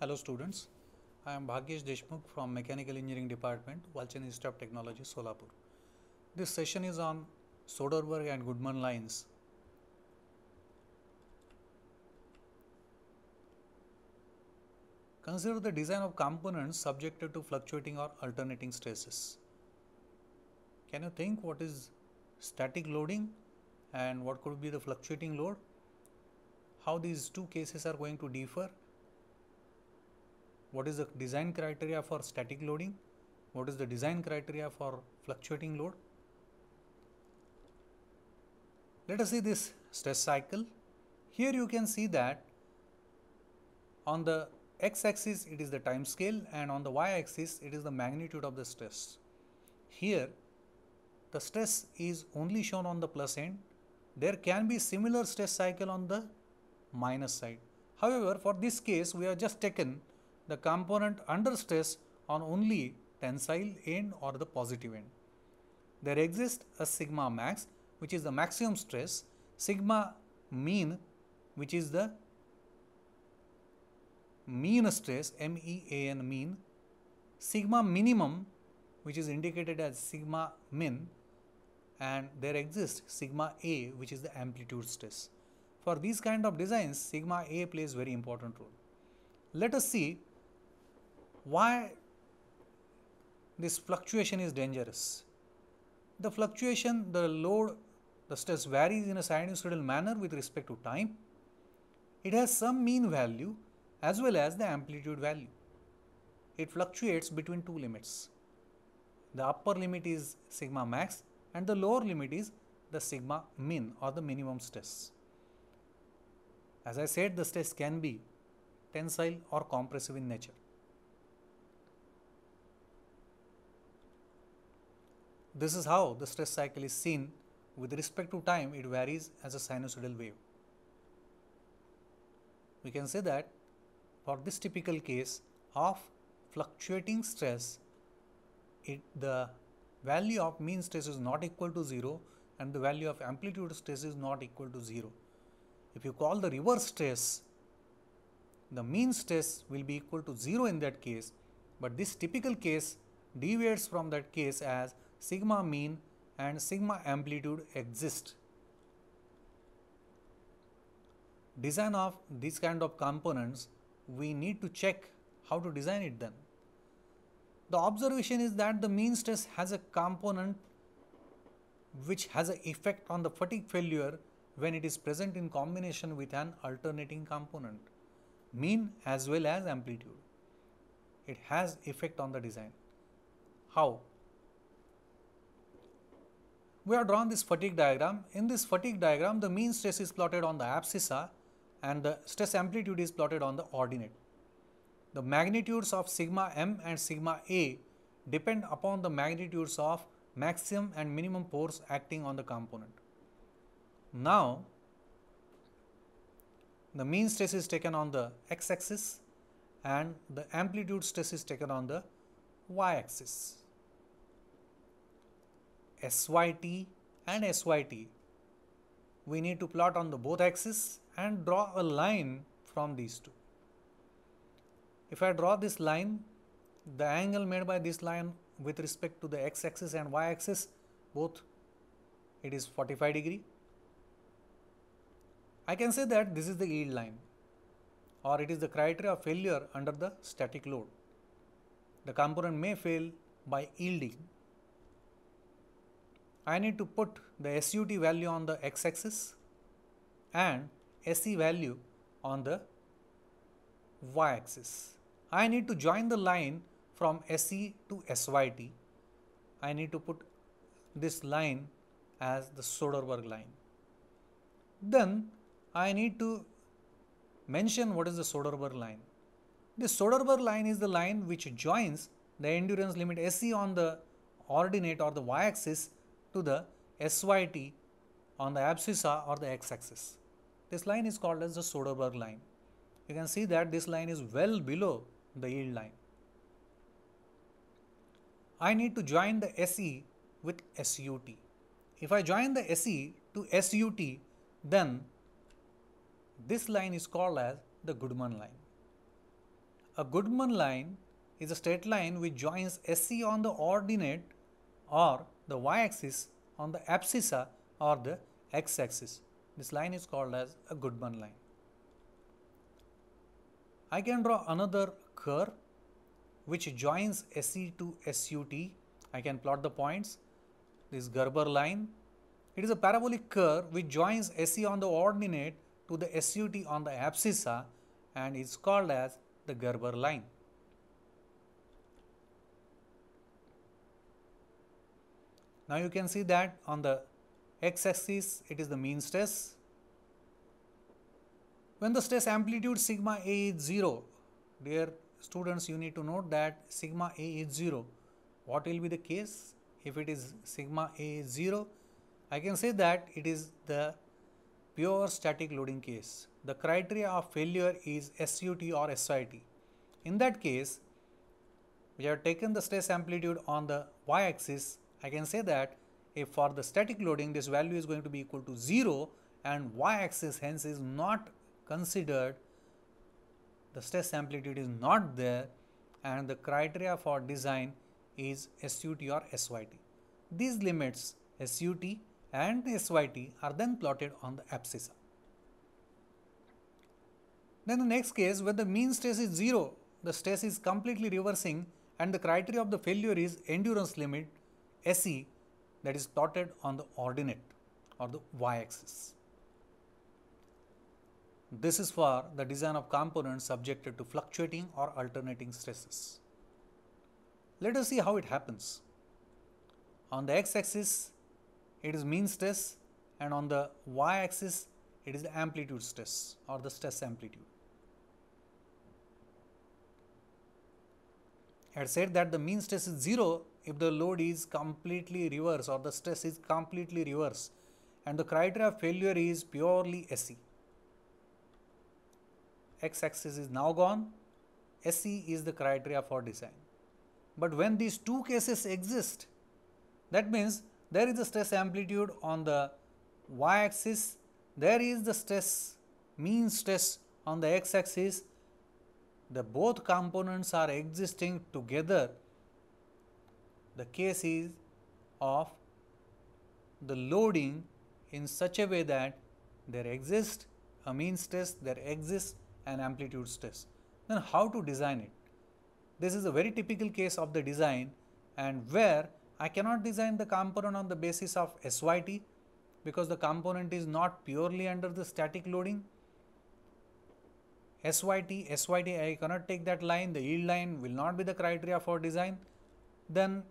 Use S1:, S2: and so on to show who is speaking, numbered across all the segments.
S1: Hello students, I am Bhagyesh Deshmukh from Mechanical Engineering Department, Walchan Institute of Technology, Solapur. This session is on Soderberg and Goodman lines. Consider the design of components subjected to fluctuating or alternating stresses. Can you think what is static loading and what could be the fluctuating load? How these two cases are going to differ what is the design criteria for static loading, what is the design criteria for fluctuating load. Let us see this stress cycle. Here you can see that on the x axis it is the time scale and on the y axis it is the magnitude of the stress. Here the stress is only shown on the plus end. There can be similar stress cycle on the minus side. However, for this case we have just taken the component under stress on only tensile end or the positive end. There exists a sigma max which is the maximum stress, sigma mean which is the mean stress M E A N mean, sigma minimum which is indicated as sigma min and there exists sigma A which is the amplitude stress. For these kind of designs sigma A plays very important role. Let us see why this fluctuation is dangerous? The fluctuation, the load, the stress varies in a sinusoidal manner with respect to time. It has some mean value as well as the amplitude value. It fluctuates between two limits. The upper limit is sigma max and the lower limit is the sigma min or the minimum stress. As I said, the stress can be tensile or compressive in nature. This is how the stress cycle is seen. With respect to time, it varies as a sinusoidal wave. We can say that for this typical case of fluctuating stress, it, the value of mean stress is not equal to 0 and the value of amplitude stress is not equal to 0. If you call the reverse stress, the mean stress will be equal to 0 in that case, but this typical case deviates from that case as sigma mean and sigma amplitude exist. Design of these kind of components, we need to check how to design it then. The observation is that the mean stress has a component which has an effect on the fatigue failure when it is present in combination with an alternating component, mean as well as amplitude. It has effect on the design. How? we have drawn this fatigue diagram. In this fatigue diagram, the mean stress is plotted on the abscissa and the stress amplitude is plotted on the ordinate. The magnitudes of sigma m and sigma a depend upon the magnitudes of maximum and minimum force acting on the component. Now, the mean stress is taken on the x axis and the amplitude stress is taken on the y axis. SYT and SYT. We need to plot on the both axes and draw a line from these two. If I draw this line, the angle made by this line with respect to the x axis and y axis both it is 45 degree. I can say that this is the yield line or it is the criteria of failure under the static load. The component may fail by yielding I need to put the SUT value on the x axis and SE value on the y axis. I need to join the line from SE to SYT. I need to put this line as the Soderberg line. Then I need to mention what is the Soderberg line. The Soderberg line is the line which joins the endurance limit SE on the ordinate or the y axis to the SYT on the abscissa or the x-axis. This line is called as the Soderberg line. You can see that this line is well below the yield line. I need to join the SE with SUT. If I join the SE to SUT, then this line is called as the Goodman line. A Goodman line is a straight line which joins SE on the ordinate or the y-axis on the abscissa or the x-axis. This line is called as a Goodman line. I can draw another curve which joins SE to SUT. I can plot the points. This Gerber line. It is a parabolic curve which joins SE on the ordinate to the SUT on the abscissa and is called as the Gerber line. Now, you can see that on the x axis it is the mean stress. When the stress amplitude sigma A is 0, dear students you need to note that sigma A is 0. What will be the case if it is sigma A is 0? I can say that it is the pure static loading case. The criteria of failure is SUT or SIT. In that case, we have taken the stress amplitude on the y axis I can say that if for the static loading this value is going to be equal to 0 and y-axis hence is not considered the stress amplitude is not there and the criteria for design is SUT or SYT. These limits SUT and SYT are then plotted on the abscissa. Then the next case where the mean stress is 0, the stress is completely reversing and the criteria of the failure is endurance limit SE that is plotted on the ordinate or the y-axis. This is for the design of components subjected to fluctuating or alternating stresses. Let us see how it happens. On the x-axis, it is mean stress and on the y-axis, it is the amplitude stress or the stress amplitude. I had said that the mean stress is 0 if the load is completely reverse or the stress is completely reverse and the criteria of failure is purely SE. X axis is now gone, SE is the criteria for design. But when these two cases exist, that means there is a stress amplitude on the y axis, there is the stress, mean stress on the x axis, the both components are existing together the case is of the loading in such a way that there exists a mean stress, there exists an amplitude stress. Then how to design it? This is a very typical case of the design and where I cannot design the component on the basis of SYT because the component is not purely under the static loading. SYT, SYT, I cannot take that line, the yield line will not be the criteria for design. Then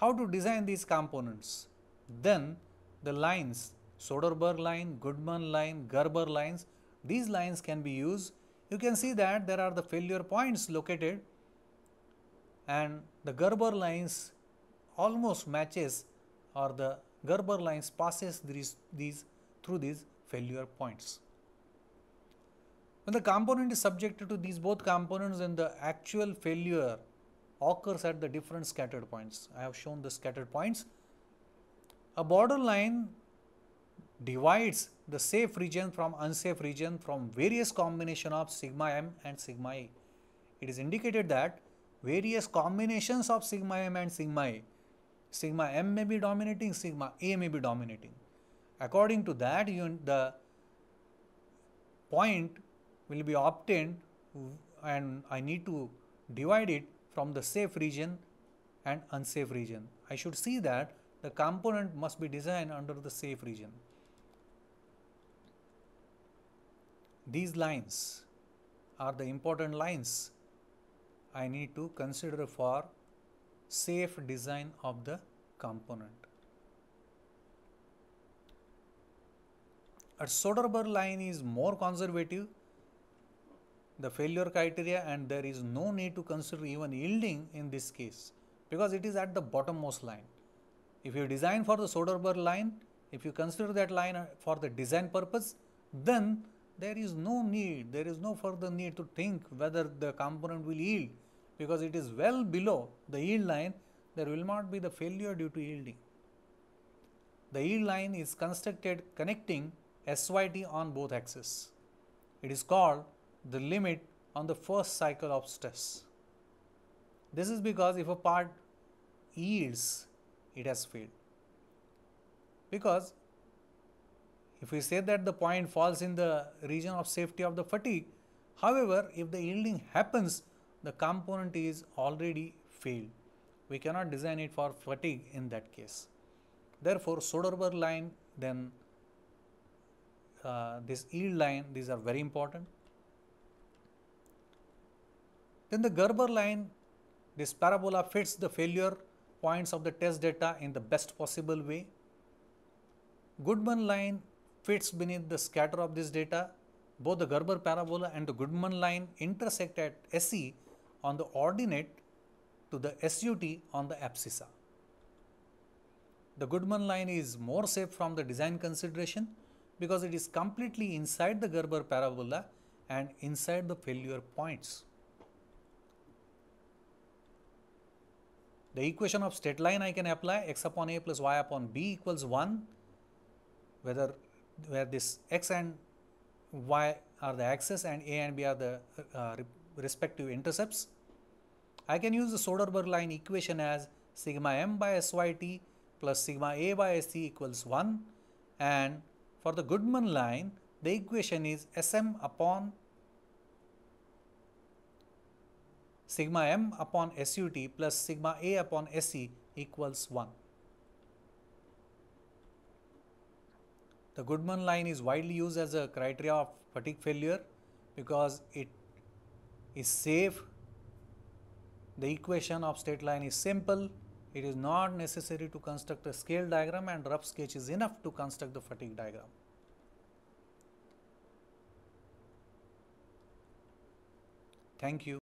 S1: how to design these components. Then the lines, Soderbergh line, Goodman line, Gerber lines, these lines can be used. You can see that there are the failure points located and the Gerber lines almost matches or the Gerber lines passes these, these through these failure points. When the component is subjected to these both components and the actual failure occurs at the different scattered points. I have shown the scattered points. A borderline divides the safe region from unsafe region from various combination of sigma m and sigma e. It is indicated that various combinations of sigma m and sigma e, sigma m may be dominating, sigma a may be dominating. According to that, you, the point will be obtained and I need to divide it from the safe region and unsafe region. I should see that the component must be designed under the safe region. These lines are the important lines I need to consider for safe design of the component. A solder line is more conservative the failure criteria and there is no need to consider even yielding in this case because it is at the bottommost line. If you design for the burr line, if you consider that line for the design purpose, then there is no need, there is no further need to think whether the component will yield because it is well below the yield line, there will not be the failure due to yielding. The yield line is constructed connecting SYT on both axes. It is called the limit on the first cycle of stress. This is because if a part yields, it has failed. Because if we say that the point falls in the region of safety of the fatigue, however, if the yielding happens, the component is already failed. We cannot design it for fatigue in that case. Therefore, Soderbergh line, then uh, this yield line, these are very important. Then the Gerber line, this parabola fits the failure points of the test data in the best possible way. Goodman line fits beneath the scatter of this data. Both the Gerber parabola and the Goodman line intersect at SE on the ordinate to the SUT on the abscissa. The Goodman line is more safe from the design consideration because it is completely inside the Gerber parabola and inside the failure points. The equation of straight line I can apply x upon a plus y upon b equals 1 whether where this x and y are the axes and a and b are the uh, respective intercepts. I can use the Soderberg line equation as sigma m by syt plus sigma a by sc equals 1 and for the Goodman line the equation is sm upon sigma m upon SUT plus sigma a upon SE equals 1. The Goodman line is widely used as a criteria of fatigue failure because it is safe, the equation of state line is simple, it is not necessary to construct a scale diagram and rough sketch is enough to construct the fatigue diagram. Thank you.